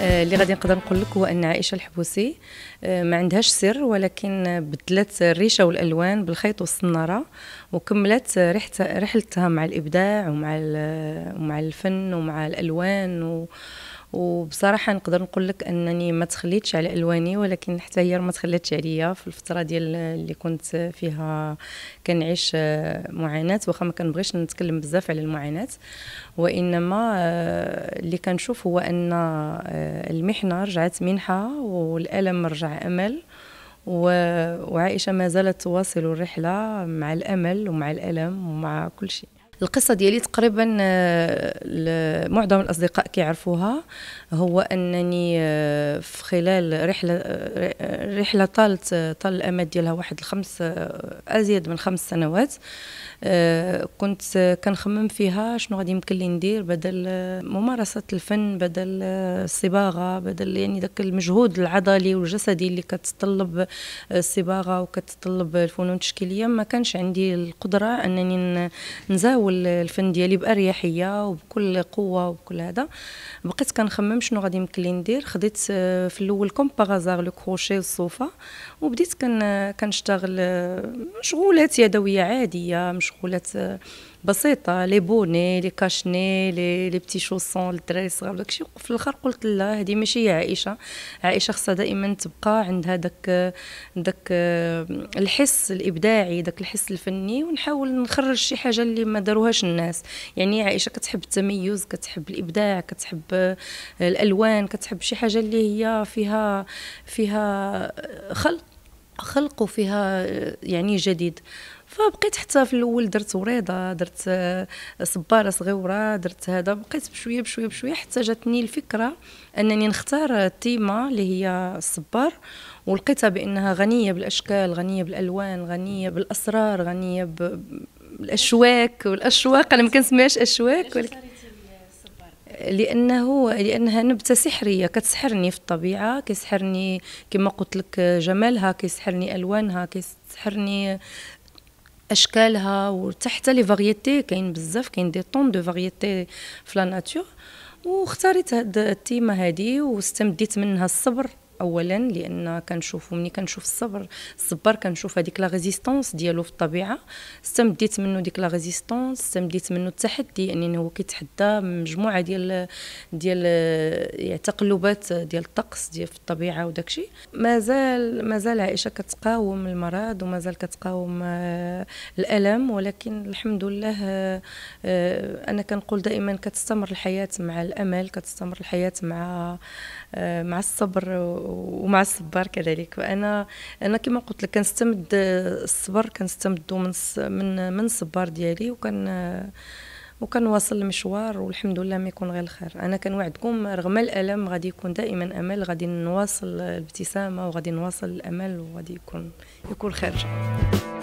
آه، اللي غادي نقدر نقول لك هو ان عائشه الحبوسي آه، ما عندهاش سر ولكن بدلت الريشه والالوان بالخيط والصناره وكملت رحلتها مع الابداع ومع ومع الفن ومع الالوان و وبصراحه نقدر نقول لك انني ما تخليتش على الواني ولكن حتى هي ما تخليتش عليا في الفتره ديال اللي كنت فيها كنعيش معاناه واخا ما كنبغيش نتكلم بزاف على المعاناه وانما آه، اللي كنشوف هو ان آه، المحنه رجعت منحه والالم رجع امل وعائشه ما زالت تواصل الرحله مع الامل ومع الالم ومع كل شيء القصه ديالي تقريبا آه، معظم الاصدقاء كيعرفوها هو انني آه، في خلال رحله آه، رحله طالت طال الامد ديالها واحد الخمس ازيد من خمس سنوات كنت كنخمم فيها شنو غادي يمكن لي ندير بدل ممارسه الفن بدل الصباغه بدل يعني داك المجهود العضلي والجسدي اللي كتطلب الصباغه وكتطلب الفنون التشكيليه ما كانش عندي القدره انني نزاول نسول الفن ديالي باريحيه وبكل قوه وبكل هذا بقيت كنخمم شنو غادي يمكن لي ندير خديت آه، في الاول كوم باغازار لو كروشي والصوفه وبديت كنشتغل آه، مشغولات يدويه عاديه مشغولات آه، بسيطه لي بوني لي كاشني لي لي بتي شوسون للدراري الصغار داكشي وفي الاخر قلت لا هذه ماشي هي عائشه عائشه خصها دائما تبقى عندها داك داك الحس الابداعي داك الحس الفني ونحاول نخرج شي حاجه اللي ما داروهاش الناس يعني عائشه كتحب التميز كتحب الابداع كتحب الالوان كتحب شي حاجه اللي هي فيها فيها خلق خلق وفيها يعني جديد فبقيت حتى في الاول درت وريضه درت آه، صباره صغيره درت هذا بقيت بشويه بشويه بشويه حتى جاتني الفكره انني نختار التيمه اللي هي الصبار ولقيتها بانها غنيه بالاشكال غنيه بالالوان غنيه بالاسرار غنيه بالاشواك والاشواق انا ما كنسميهاش اشواك ولكن لانه لانها نبته سحريه كتسحرني في الطبيعه كيسحرني كما قلت لك جمالها كيسحرني الوانها كيسحرني اشكالها وتحت لي فاريتي كاين بزاف كاين دي طون دو فاريتي في لا ناتور واختاريت هاد التيمه هادي واستمديت منها الصبر اولا لان كنشوفو ملي كنشوف الصبر الصبر كنشوف هذيك لا ريزيستونس ديالو في الطبيعه استمديت منه ديك لا ريزيستونس استمديت منه التحدي يعني هو كيتحدى مجموعه ديال ديال يعني تقلبات ديال الطقس ديال في الطبيعه وداكشي مازال مازال عائشه كتقاوم المرض ومازال كتقاوم آه، الالم ولكن الحمد لله آه، انا كنقول دائما كتستمر الحياه مع الامل كتستمر الحياه مع آه، مع الصبر ومع الصبار كذلك انا انا كما قلت لك كنستمد الصبر كنستمدو من من من الصبار ديالي وكان واصل المشوار والحمد لله ما يكون غير الخير انا كنوعدكم رغم الالم غادي يكون دائما امل غادي نواصل الابتسامه وغادي نواصل الامل وغادي يكون يكون خير